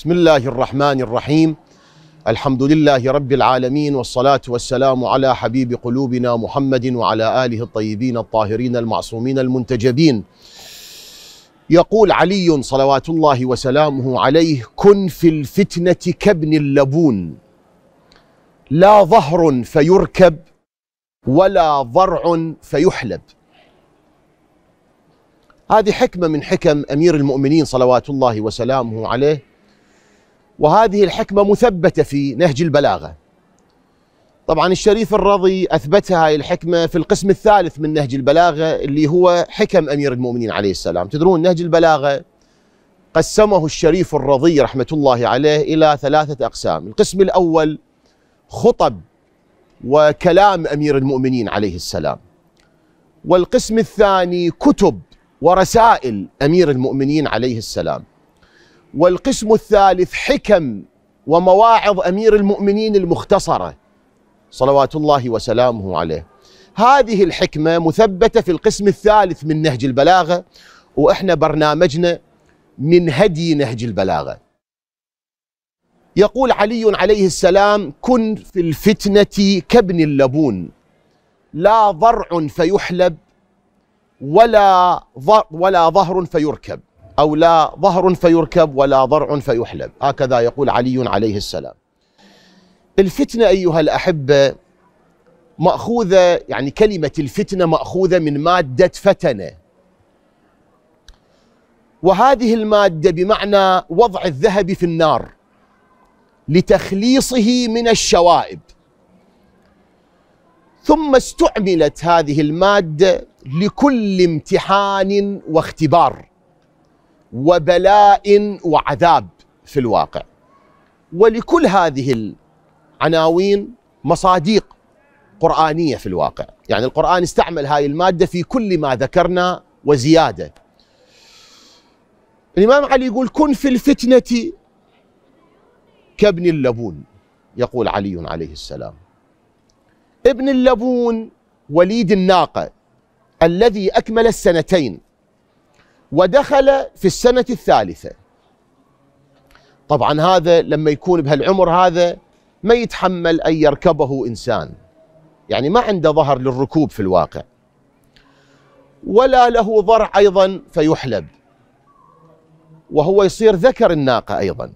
بسم الله الرحمن الرحيم الحمد لله رب العالمين والصلاة والسلام على حبيب قلوبنا محمد وعلى آله الطيبين الطاهرين المعصومين المنتجبين يقول علي صلوات الله وسلامه عليه كن في الفتنة كابن اللبون لا ظهر فيركب ولا ضرع فيحلب هذه حكمة من حكم أمير المؤمنين صلوات الله وسلامه عليه وهذه الحكمة مثبتة في نهج البلاغة طبعا الشريف الرضي أثبتها هاي الحكمة في القسم الثالث من نهج البلاغة اللي هو حكم أمير المؤمنين عليه السلام تدرون نهج البلاغة قسمه الشريف الرضي رحمة الله عليه إلى ثلاثة أقسام القسم الأول خطب وكلام أمير المؤمنين عليه السلام والقسم الثاني كتب ورسائل أمير المؤمنين عليه السلام والقسم الثالث حكم ومواعظ امير المؤمنين المختصره صلوات الله وسلامه عليه. هذه الحكمه مثبته في القسم الثالث من نهج البلاغه واحنا برنامجنا من هدي نهج البلاغه. يقول علي عليه السلام: كن في الفتنه كابن اللبون لا ضرع فيحلب ولا ولا ظهر فيركب. أو لا ظهر فيركب ولا ضرع فيحلب هكذا يقول علي عليه السلام الفتنة أيها الأحبة مأخوذة يعني كلمة الفتنة مأخوذة من مادة فتنة وهذه المادة بمعنى وضع الذهب في النار لتخليصه من الشوائب ثم استعملت هذه المادة لكل امتحان واختبار وبلاء وعذاب في الواقع ولكل هذه العناوين مصاديق قرآنية في الواقع يعني القرآن استعمل هذه المادة في كل ما ذكرنا وزيادة الإمام علي يقول كن في الفتنة كابن اللبون يقول علي عليه السلام ابن اللبون وليد الناقة الذي أكمل السنتين ودخل في السنة الثالثة طبعا هذا لما يكون بهالعمر هذا ما يتحمل أن يركبه إنسان يعني ما عنده ظهر للركوب في الواقع ولا له ضرع أيضا فيحلب وهو يصير ذكر الناقة أيضا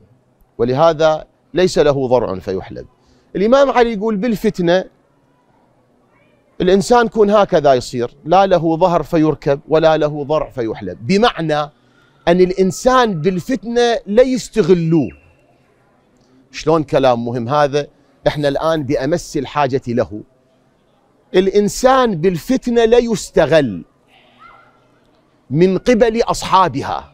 ولهذا ليس له ضرع فيحلب الإمام علي يقول بالفتنة الإنسان كون هكذا يصير لا له ظهر فيركب ولا له ضرع فيحلب بمعنى أن الإنسان بالفتنة لا يستغلوه شلون كلام مهم هذا احنا الآن بأمس الحاجة له الإنسان بالفتنة لا يستغل من قبل أصحابها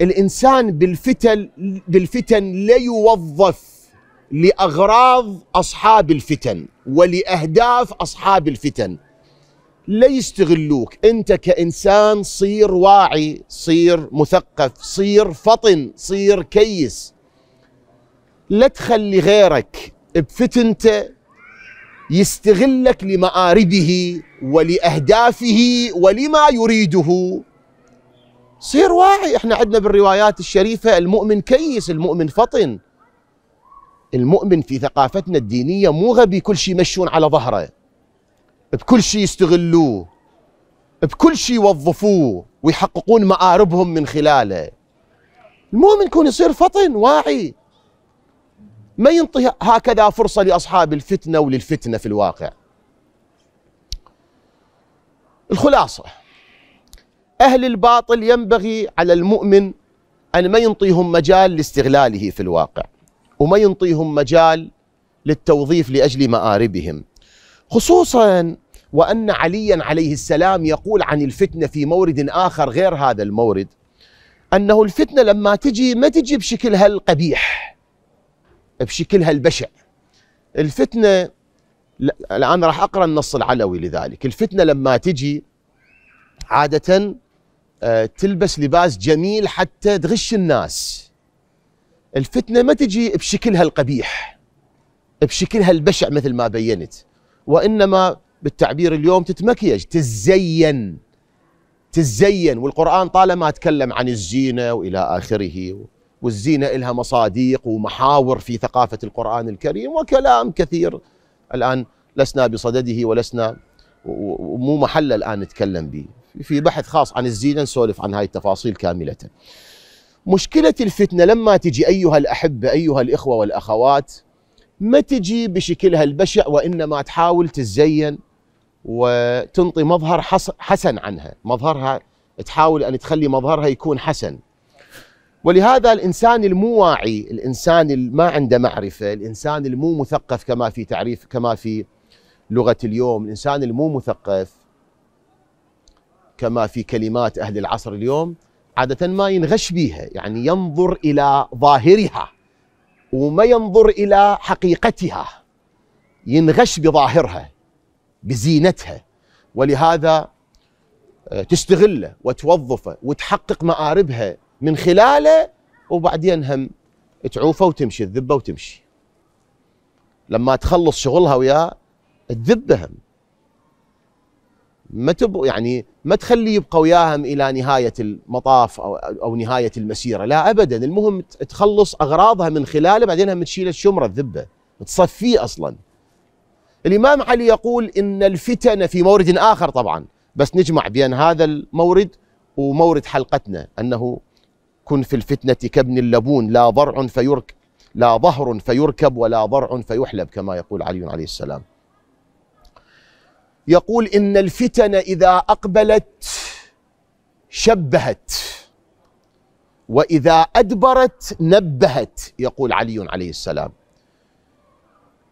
الإنسان بالفتن بالفتن لا يوظف لاغراض اصحاب الفتن ولاهداف اصحاب الفتن لا يستغلوك انت كانسان صير واعي صير مثقف صير فطن صير كيس لا تخلي غيرك بفتنته يستغلك لمآربه ولأهدافه ولما يريده صير واعي احنا عندنا بالروايات الشريفة المؤمن كيس المؤمن فطن المؤمن في ثقافتنا الدينية مو غبي كل شيء يمشون على ظهره بكل شيء يستغلوه بكل شيء يوظفوه ويحققون مآربهم من خلاله المؤمن يكون يصير فطن واعي ما ينطي هكذا فرصة لأصحاب الفتنة وللفتنة في الواقع الخلاصة أهل الباطل ينبغي على المؤمن أن ما ينطيهم مجال لاستغلاله في الواقع وما ينطيهم مجال للتوظيف لاجل مآربهم خصوصا وان عليا عليه السلام يقول عن الفتنه في مورد اخر غير هذا المورد انه الفتنه لما تجي ما تجي بشكلها القبيح بشكلها البشع الفتنه الان راح اقرا النص العلوي لذلك الفتنه لما تجي عاده آه، تلبس لباس جميل حتى تغش الناس الفتنة ما تجي بشكلها القبيح بشكلها البشع مثل ما بينت وإنما بالتعبير اليوم تتمكيج تزين تزين والقرآن طالما تكلم عن الزينة وإلى آخره والزينة إلها مصاديق ومحاور في ثقافة القرآن الكريم وكلام كثير الآن لسنا بصدده ولسنا ومو محل الآن نتكلم به في بحث خاص عن الزينة نسولف عن هاي التفاصيل كاملة مشكلة الفتنة لما تجي أيها الأحبة أيها الإخوة والأخوات ما تجي بشكلها البشع وإنما تحاول تزين وتنطي مظهر حسن عنها مظهرها تحاول أن تخلي مظهرها يكون حسن ولهذا الإنسان المو واعي الإنسان الما عنده معرفة الإنسان المو مثقف كما في تعريف كما في لغة اليوم الإنسان المو مثقف كما في كلمات أهل العصر اليوم عادة ما ينغش بيها يعني ينظر إلى ظاهرها وما ينظر إلى حقيقتها ينغش بظاهرها بزينتها ولهذا آه، تستغله وتوظفه وتحقق مآربها من خلاله وبعدين هم تعوفه وتمشي الذبه وتمشي لما تخلص شغلها وياه هم ما تب يعني ما تخلي يبقى وياهم الى نهايه المطاف او او نهايه المسيره، لا ابدا، المهم تخلص اغراضها من خلاله بعدين هم تشيل الشمره الذبه، تصفيه اصلا. الامام علي يقول ان الفتن في مورد اخر طبعا، بس نجمع بين هذا المورد ومورد حلقتنا انه كن في الفتنه كابن اللبون لا ضرع فيرك لا ظهر فيركب ولا ضرع فيحلب كما يقول علي عليه السلام. يقول إن الفتن إذا أقبلت شبهت وإذا أدبرت نبهت يقول علي عليه السلام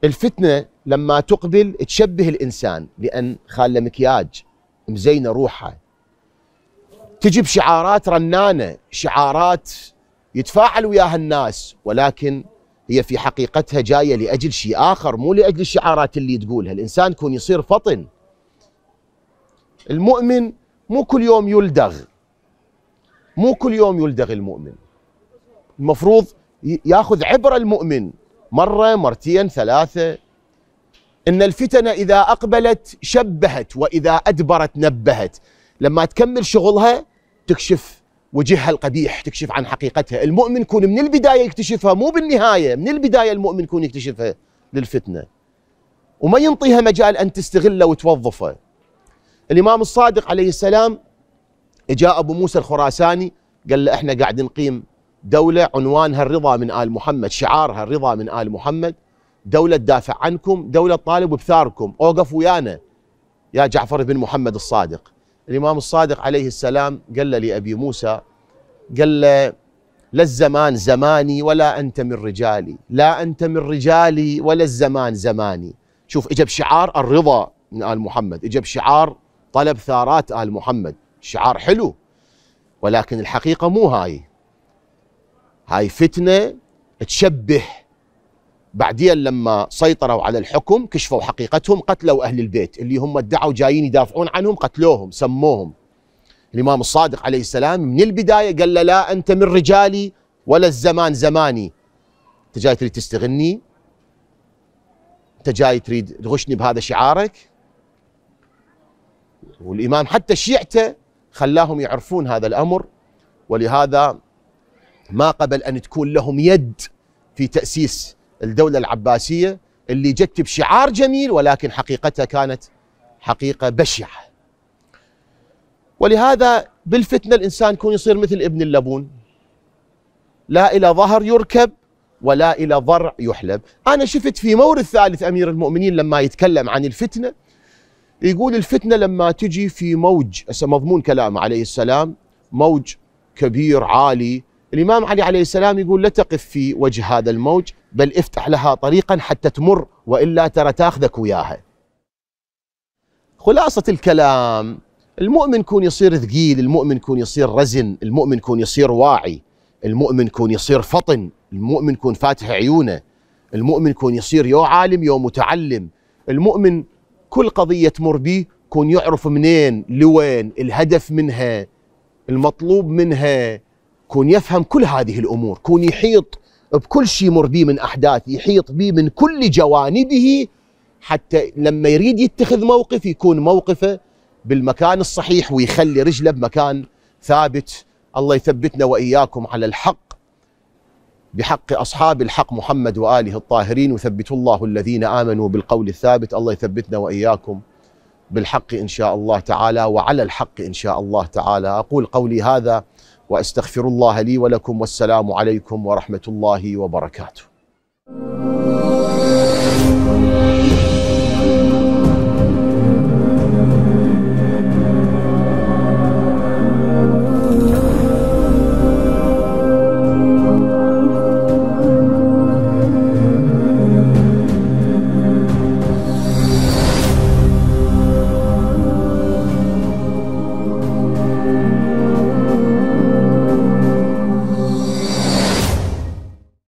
الفتنة لما تقبل تشبه الإنسان لأن خاله مكياج مزينة روحها تجيب شعارات رنانة شعارات يتفاعل وياها الناس ولكن هي في حقيقتها جاية لأجل شيء آخر مو لأجل الشعارات اللي تقولها الإنسان يكون يصير فطن المؤمن مو كل يوم يلدغ مو كل يوم يلدغ المؤمن المفروض ياخذ عبره المؤمن مره مرتين ثلاثه ان الفتن اذا اقبلت شبهت واذا ادبرت نبهت لما تكمل شغلها تكشف وجهها القبيح تكشف عن حقيقتها المؤمن يكون من البدايه يكتشفها مو بالنهايه من البدايه المؤمن يكون يكتشفها للفتنه وما ينطيها مجال ان تستغله وتوظفه الإمام الصادق عليه السلام جاء أبو موسى الخراساني قال له إحنا قاعد نقيم دولة عنوانها الرضا من آل محمد شعارها الرضا من آل محمد دولة تدافع عنكم دولة طالب بثاركم أوقف ويانا يا جعفر بن محمد الصادق الإمام الصادق عليه السلام قال له لأبي موسى قال له لا الزمان زماني ولا أنت من رجالي لا أنت من رجالي ولا الزمان زماني شوف إجا بشعار الرضا من آل محمد إجا بشعار طلب ثارات آل محمد شعار حلو ولكن الحقيقة مو هاي هاي فتنة تشبه بعدين لما سيطروا على الحكم كشفوا حقيقتهم قتلوا أهل البيت اللي هم ادعوا جايين يدافعون عنهم قتلوهم سموهم الإمام الصادق عليه السلام من البداية قال له لا أنت من رجالي ولا الزمان زماني أنت جاي تريد تستغني أنت جاي تريد تغشني بهذا شعارك والإمام حتى شيعته خلاهم يعرفون هذا الأمر ولهذا ما قبل أن تكون لهم يد في تأسيس الدولة العباسية اللي جت بشعار جميل ولكن حقيقتها كانت حقيقة بشعة ولهذا بالفتنة الإنسان يكون يصير مثل ابن اللبون لا إلى ظهر يركب ولا إلى ضرع يحلب أنا شفت في مورد ثالث أمير المؤمنين لما يتكلم عن الفتنة يقول الفتنة لما تجي في موج هسه مضمون كلامه عليه السلام موج كبير عالي الإمام علي عليه السلام يقول لا تقف في وجه هذا الموج بل افتح لها طريقا حتى تمر وإلا ترى تاخذك وياها خلاصة الكلام المؤمن يكون يصير ثقيل المؤمن يكون يصير رزن المؤمن يكون يصير واعي المؤمن يكون يصير فطن المؤمن يكون فاتح عيونه المؤمن يكون يصير يو عالم يو متعلم المؤمن كل قضية تمر بيه كون يعرف منين لوين الهدف منها المطلوب منها كون يفهم كل هذه الأمور كون يحيط بكل شيء يمر بيه من أحداث يحيط بيه من كل جوانبه حتى لما يريد يتخذ موقف يكون موقفه بالمكان الصحيح ويخلي رجله بمكان ثابت الله يثبتنا وإياكم على الحق بحق أصحاب الحق محمد وآله الطاهرين وثبتوا الله الذين آمنوا بالقول الثابت الله يثبتنا وإياكم بالحق إن شاء الله تعالى وعلى الحق إن شاء الله تعالى أقول قولي هذا وأستغفر الله لي ولكم والسلام عليكم ورحمة الله وبركاته